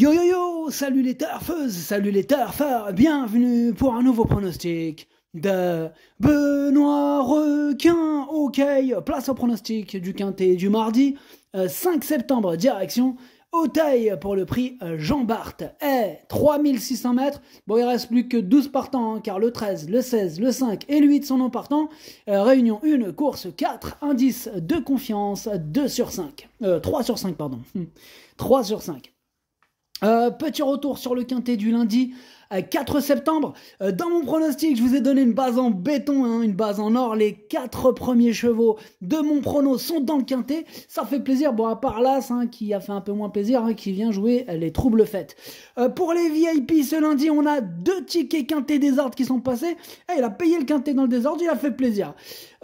Yo yo yo, salut les turfeuses! salut les turfeurs, bienvenue pour un nouveau pronostic de Benoît Requin. Ok, place au pronostic du quintet du mardi 5 euh, septembre, direction Auteuil pour le prix euh, Jean bart Eh, 3600 mètres. Bon, il reste plus que 12 partants, hein, car le 13, le 16, le 5 et le 8 sont non partants. Euh, réunion 1, course 4, indice de confiance 2 sur 5. 3 sur 5, pardon. 3 hmm. sur 5. Euh, petit retour sur le quintet du lundi. 4 euh, septembre. Euh, dans mon pronostic, je vous ai donné une base en béton, hein, une base en or. Les quatre premiers chevaux de mon prono sont dans le quintet. Ça fait plaisir. Bon, à part l'As, hein, qui a fait un peu moins plaisir, hein, qui vient jouer les troubles fêtes. pour les VIP, ce lundi, on a deux tickets quintet désordre qui sont passés. Eh, il a payé le quintet dans le désordre, il a fait plaisir.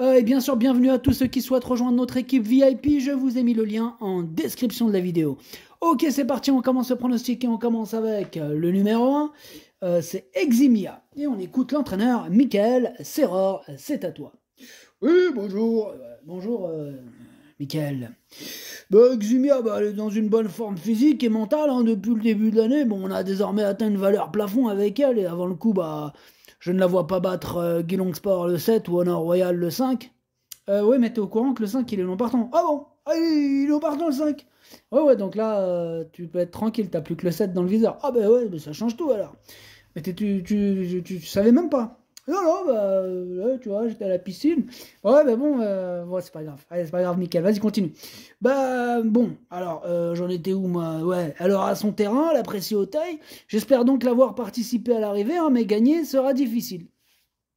et bien sûr, bienvenue à tous ceux qui souhaitent rejoindre notre équipe VIP. Je vous ai mis le lien en description de la vidéo. Ok, c'est parti, on commence le pronostic et on commence avec euh, le numéro 1. Euh, c'est Eximia. Et on écoute l'entraîneur Michael Serror, c'est à toi. Oui, bonjour. Euh, bonjour, Mickaël. Bah, Eximia, bah, elle est dans une bonne forme physique et mentale hein. depuis le début de l'année. Bon, on a désormais atteint une valeur plafond avec elle et avant le coup, bah, je ne la vois pas battre Guilong Sport le 7 ou Honor Royal le 5. oui, mais t'es au courant que le 5 il est non partant. Ah bon ah, il est au bar dans le 5. Ouais, ouais, donc là, euh, tu peux être tranquille, t'as plus que le 7 dans le viseur. Ah, bah ouais, mais ça change tout alors. Mais tu, tu, tu, savais même pas. Non, non, bah, euh, tu vois, j'étais à la piscine. Ouais, bah bon, euh, c'est pas grave. Allez, c'est pas grave, nickel vas-y, continue. Bah, bon, alors, j'en étais où, moi Ouais, alors à son terrain, pression au taille. »« J'espère donc l'avoir participé à l'arrivée, hein, mais gagner sera difficile.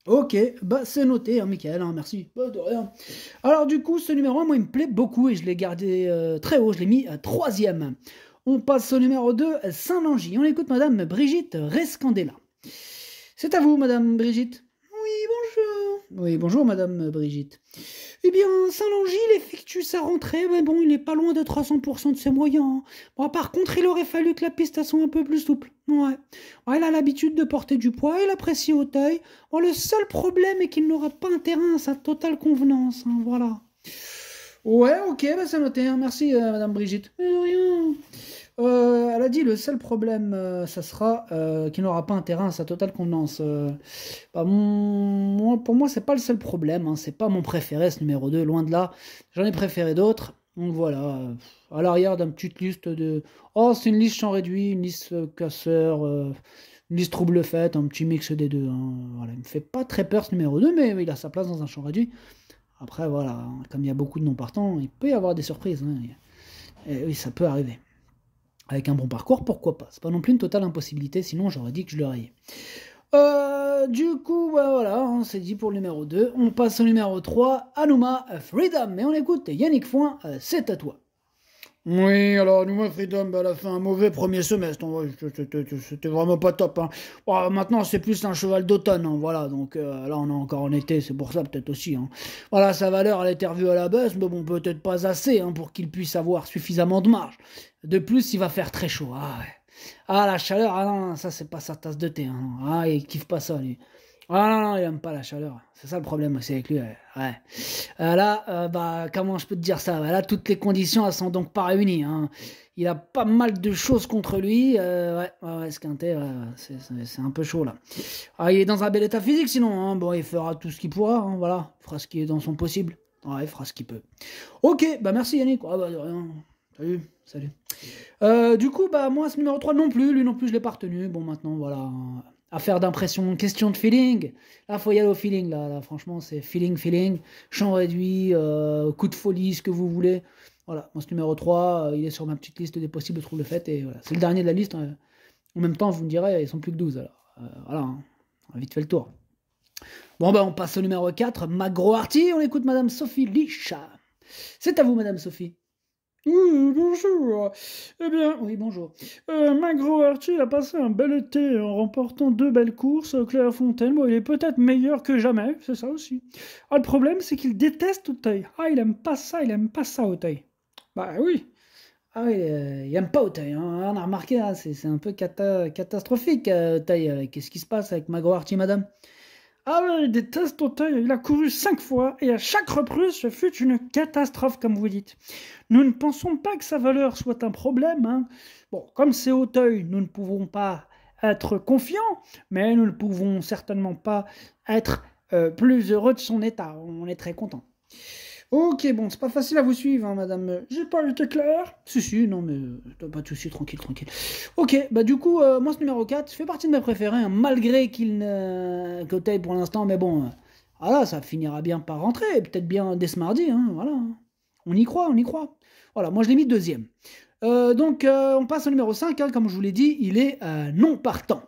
Ok, bah c'est noté, hein, Michael, hein, merci. Bah, de rien. Alors du coup, ce numéro 1, moi, il me plaît beaucoup et je l'ai gardé euh, très haut, je l'ai mis troisième. On passe au numéro 2, Saint-Langy. On écoute Madame Brigitte Rescandela. C'est à vous, Madame Brigitte. Oui, bonjour Madame Brigitte. Eh bien, saint langis il effectue sa rentrée, mais bon, il n'est pas loin de 300% de ses moyens. Hein. par contre, il aurait fallu que la piste soit un peu plus souple. Ouais. ouais a l'habitude de porter du poids, et apprécie au le seul problème est qu'il n'aura pas un terrain à sa totale convenance, hein, voilà. Ouais, ok, ça bah, c'est noté, hein. merci euh, Madame Brigitte. rien euh, elle a dit le seul problème, euh, ça sera euh, qu'il n'aura pas un terrain à sa totale convenance. Bah, pour moi, c'est pas le seul problème. Hein, c'est pas mon préféré, ce numéro 2, loin de là. J'en ai préféré d'autres. Donc voilà, à l'arrière d'une petite liste de. Oh, c'est une liste champ réduit, une liste casseur, une liste trouble fête, un petit mix des deux. Hein. Voilà, me fait pas très peur ce numéro 2, mais il a sa place dans un champ réduit. Après, voilà, hein, comme il y a beaucoup de noms partants, il peut y avoir des surprises. Hein. Et, oui, ça peut arriver avec un bon parcours, pourquoi pas C'est pas non plus une totale impossibilité, sinon j'aurais dit que je le rayais. Euh, du coup, bah, voilà, on hein, s'est dit pour le numéro 2. On passe au numéro 3, Anuma Freedom. mais on écoute Yannick Foin, euh, c'est à toi. Oui, alors nous, Freedom, bah, elle a fait un mauvais premier semestre. C'était vraiment pas top. Hein. maintenant, c'est plus un cheval d'automne. Hein, voilà, donc euh, là, on est encore en été, c'est pour ça peut-être aussi. Hein. Voilà, sa valeur, elle été revue à la baisse, mais bon, peut-être pas assez hein, pour qu'il puisse avoir suffisamment de marge. De plus, il va faire très chaud. Ah, ah la chaleur, ah ça, c'est pas sa tasse de thé. Hein, ah, il kiffe pas ça, lui. Ah non, non, il aime pas la chaleur. C'est ça le problème aussi avec lui. Ouais. Euh, là, euh, bah, comment je peux te dire ça bah, Là, toutes les conditions, elles sont donc pas réunies. Hein. Il a pas mal de choses contre lui. Euh, ouais, ouais, ouais, qu'un ouais, c'est un peu chaud là. Ah, il est dans un bel état physique sinon. Hein. Bon, il fera tout ce qu'il pourra. Hein, voilà, il fera ce qui est dans son possible. Ouais, il fera ce qu'il peut. Ok, bah merci Yannick. Ah, bah, rien. Salut, salut. du coup, bah moi, ce numéro 3 non plus. Lui non plus, je l'ai pas retenu. Bon, maintenant, voilà affaire d'impression, question de feeling. Là, faut y aller au feeling. Là, franchement, c'est feeling, feeling. Champ réduit, euh, coup de folie, ce que vous voulez. Voilà, moi, ce numéro 3, euh, il est sur ma petite liste des possibles troubles fête Et voilà, c'est le dernier de la liste. Hein. En même temps, vous me direz, ils sont plus que 12. Alors, euh, voilà, hein. on a vite fait le tour. Bon, ben, on passe au numéro 4, Magro On écoute Madame Sophie Licha. C'est à vous, Madame Sophie. Oui, bonjour. Eh bien, oui, bonjour. Euh, Magro Archie a passé un bel été en remportant deux belles courses. au Fontaine, bon, il est peut-être meilleur que jamais, c'est ça aussi. Ah, le problème, c'est qu'il déteste Otei. Ah, il aime pas ça, il aime pas ça, Otei. Bah oui. Ah oui, euh, il aime pas Otei. Hein. On a remarqué, hein, c'est un peu catastrophique, euh, taille Qu'est-ce qui se passe avec Magro Archie, madame ah oui, il déteste Auteuil, il a couru cinq fois, et à chaque reprise, ce fut une catastrophe, comme vous dites. Nous ne pensons pas que sa valeur soit un problème. Hein. Bon, comme c'est Auteuil, nous ne pouvons pas être confiants, mais nous ne pouvons certainement pas être euh, plus heureux de son état. On est très content. Ok, bon, c'est pas facile à vous suivre, hein, madame. J'ai pas été clair Si, si, non, mais euh, pas de soucis, tranquille, tranquille. Ok, bah du coup, euh, moi, ce numéro 4 fait partie de mes préférés, hein, malgré qu'il ne côté pour l'instant, mais bon, euh, ah voilà, ça finira bien par rentrer, peut-être bien dès ce mardi, hein, voilà. On y croit, on y croit. Voilà, moi, je l'ai mis deuxième. donc, on passe au numéro 5, comme je vous l'ai dit, il est non partant.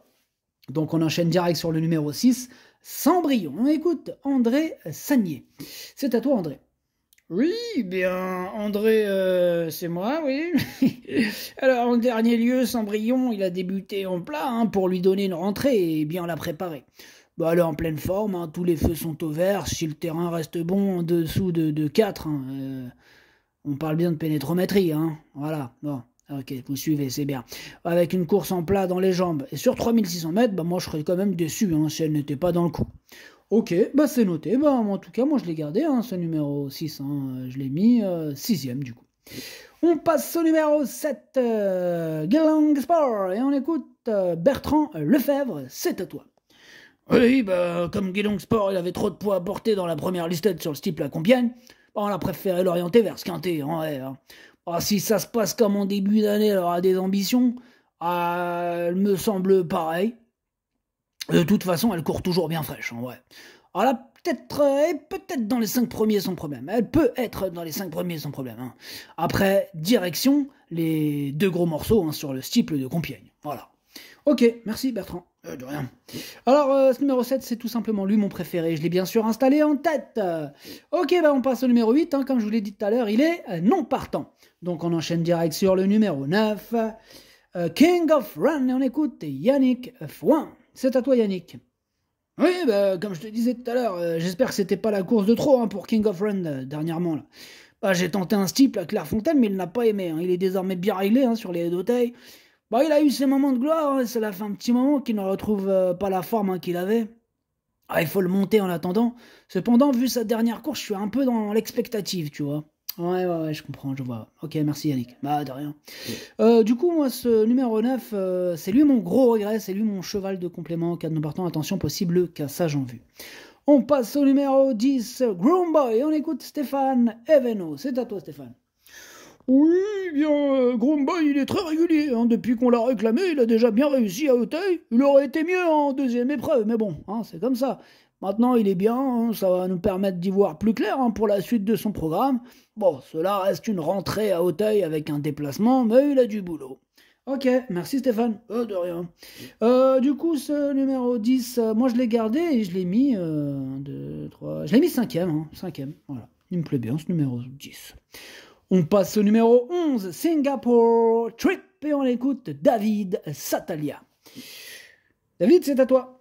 Donc, on enchaîne direct sur le numéro 6, sans On écoute André Sagnier. C'est à toi, André. Oui, bien, André, euh, c'est moi, oui. Alors, en dernier lieu, Cendrillon, il a débuté en plat hein, pour lui donner une rentrée et bien la préparer. bon bah, elle est en pleine forme, hein, tous les feux sont au vert, si le terrain reste bon en dessous de, de 4. Hein, euh, on parle bien de pénétrométrie, hein. Voilà, bon. Ok, vous suivez, c'est bien. Avec une course en plat dans les jambes. Et sur 3600 mètres, bah, moi je serais quand même déçu si elle n'était pas dans le coup. Ok, bah c'est noté. Bah, en tout cas, moi je l'ai gardé, hein, ce numéro 6. Hein, euh, je l'ai mis 6 euh, sixième du coup. On passe au numéro 7, euh, Sport, et on écoute euh, Bertrand Lefebvre, c'est à toi. Oui, bah, comme Guillaume Sport, il avait trop de poids à porter dans la première listette sur le style à combien on a préféré l'orienter vers ce quintet. Hein, en ah, si ça se passe comme en début d'année, elle aura des ambitions. Ah, elle me semble pareil. Euh, de toute façon, elle court toujours bien fraîche, en hein, vrai. Alors ah, peut-être euh, peut-être dans les 5 premiers sans problème. Elle peut être dans les 5 premiers sans problème. Hein. Après, direction, les deux gros morceaux hein, sur le steeple de Compiègne. Voilà. Ok, merci Bertrand. Euh, de rien. Alors, ce numéro 7, c'est tout simplement lui, mon préféré. Je l'ai bien sûr installé en tête. ok, bah on passe au numéro 8. comme je vous l'ai dit tout à l'heure, il est non partant. Donc on enchaîne direct sur le numéro 9. King of Run, et on écoute Yannick Fouin c'est à toi Yannick. Oui, bah, comme je te disais tout à l'heure, euh, j'espère que c'était pas la course de trop hein, pour King of Run euh, dernièrement. Là. Bah, j'ai tenté un steep à Clairefontaine, mais il n'a pas aimé. Hein. Il est désormais bien réglé hein, sur les Bah, il a eu ses moments de gloire, C'est l'a fin un petit moment qu'il ne retrouve euh, pas la forme qu'il avait. Ah, il faut le monter en attendant. Cependant, vu sa dernière course, je suis un peu dans l'expectative, tu vois. Ouais, ouais, je comprends, je vois. Ok, merci Yannick. Bah, de rien. Euh, du coup, moi, ce numéro 9, euh, c'est lui mon gros regret, c'est lui mon cheval de complément, car nous partons, attention, possible sage en vue. On passe au numéro 10, Groom Boy. On écoute Stéphane Eveno. C'est à toi, Stéphane. Oui, eh bien, euh, il est très régulier. Hein. Depuis qu'on l'a réclamé, il a déjà bien réussi à Auteuil. Il aurait été mieux en deuxième épreuve, mais bon, hein, c'est comme ça. Maintenant, il est bien, hein, ça va nous permettre d'y voir plus clair hein, pour la suite de son programme. Bon, cela reste une rentrée à Hauteuil avec un déplacement, mais il a du boulot. Ok, merci Stéphane. Oh, de rien. Euh, du coup, ce numéro 10, euh, moi je l'ai gardé et je l'ai mis. 1, euh, 2, Je l'ai mis cinquième. Hein, cinquième, voilà. Il me plaît bien ce numéro 10. On passe au numéro 11, Singapore Trip, et on écoute David Satalia. David, c'est à toi.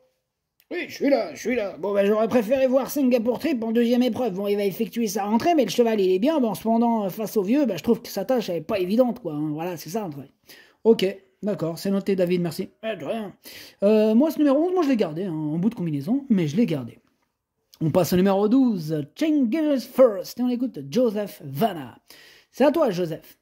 Oui, je suis là, je suis là. Bon, ben, j'aurais préféré voir Singapour Trip en deuxième épreuve. Bon, il va effectuer sa rentrée, mais le cheval, il est bien. Bon, cependant, euh, face au vieux, ben, je trouve que sa tâche, n'est pas évidente, quoi. Hein. Voilà, c'est ça, André. Ok, d'accord, c'est noté, David, merci. Eh, de rien. Euh, moi, ce numéro 11, moi, je l'ai gardé, hein, en bout de combinaison, mais je l'ai gardé. On passe au numéro 12, Genghis First, et on écoute Joseph Vanna. C'est à toi, Joseph.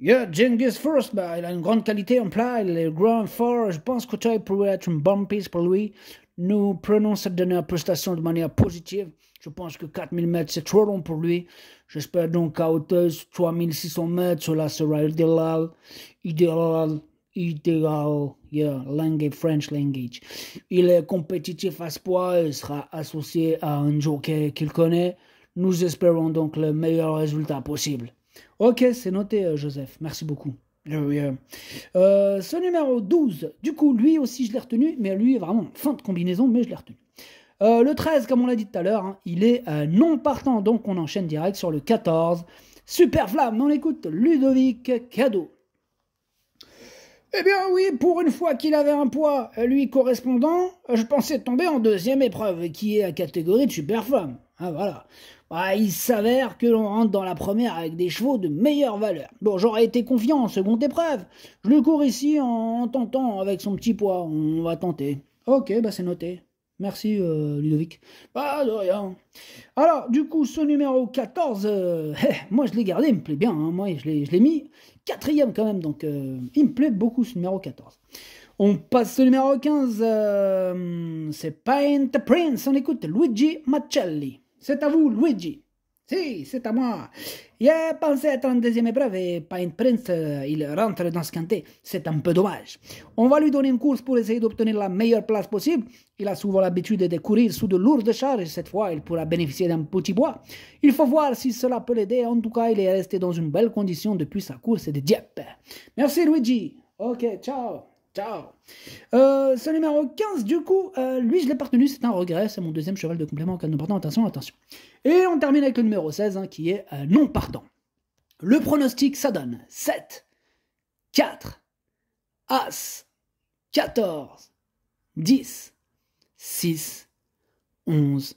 Yeah, Genghis First, bah, il a une grande qualité en plat, il est grand fort, je pense que tu pourrait être une bonne piste pour lui nous prenons cette dernière prestation de manière positive. Je pense que 4000 mètres, c'est trop long pour lui. J'espère donc qu'à hauteur 3600 mètres. Cela sera idéal. Idéal. Idéal. Yeah, language, French language. Il est compétitif à ce point et sera associé à un jockey qu'il connaît. Nous espérons donc le meilleur résultat possible. Ok, c'est noté, euh, Joseph. Merci beaucoup. Euh, ce numéro 12, du coup, lui aussi, je l'ai retenu, mais lui, est vraiment, fin de combinaison, mais je l'ai retenu. Euh, le 13, comme on l'a dit tout à l'heure, hein, il est euh, non partant, donc on enchaîne direct sur le 14. Superflamme, on écoute Ludovic Cadeau. Eh bien oui, pour une fois qu'il avait un poids lui correspondant, je pensais tomber en deuxième épreuve, qui est la catégorie de super Ah voilà. Ah, il s'avère que l'on rentre dans la première avec des chevaux de meilleure valeur. Bon, j'aurais été confiant en seconde épreuve. Je le cours ici en tentant avec son petit poids. On va tenter. Ok, bah c'est noté. Merci euh, Ludovic. Pas bah, de rien. Alors, du coup, ce numéro 14, euh, eh, moi je l'ai gardé, il me plaît bien. Hein. moi je l'ai mis quatrième quand même, donc euh, il me plaît beaucoup ce numéro 14. On passe au numéro 15, c'est Paint Prince. On écoute Luigi Macelli c'est à vous, Luigi. Si, c'est à moi. a pensé à en deuxième épreuve et Pine Prince, euh, il rentre dans ce quintet, C'est un peu dommage. On va lui donner une course pour essayer d'obtenir la meilleure place possible. Il a souvent l'habitude de courir sous de lourdes charges. Cette fois, il pourra bénéficier d'un petit bois. Il faut voir si cela peut l'aider. En tout cas, il est resté dans une belle condition depuis sa course de Dieppe. Merci, Luigi. Ok, ciao. Ciao euh, Ce numéro 15, du coup, euh, lui, je l'ai partenu, c'est un regret, c'est mon deuxième cheval de complément en cas de non partant, attention, attention. Et on termine avec le numéro 16, hein, qui est euh, non partant. Le pronostic, ça donne 7, 4, As, 14, 10, 6, 11,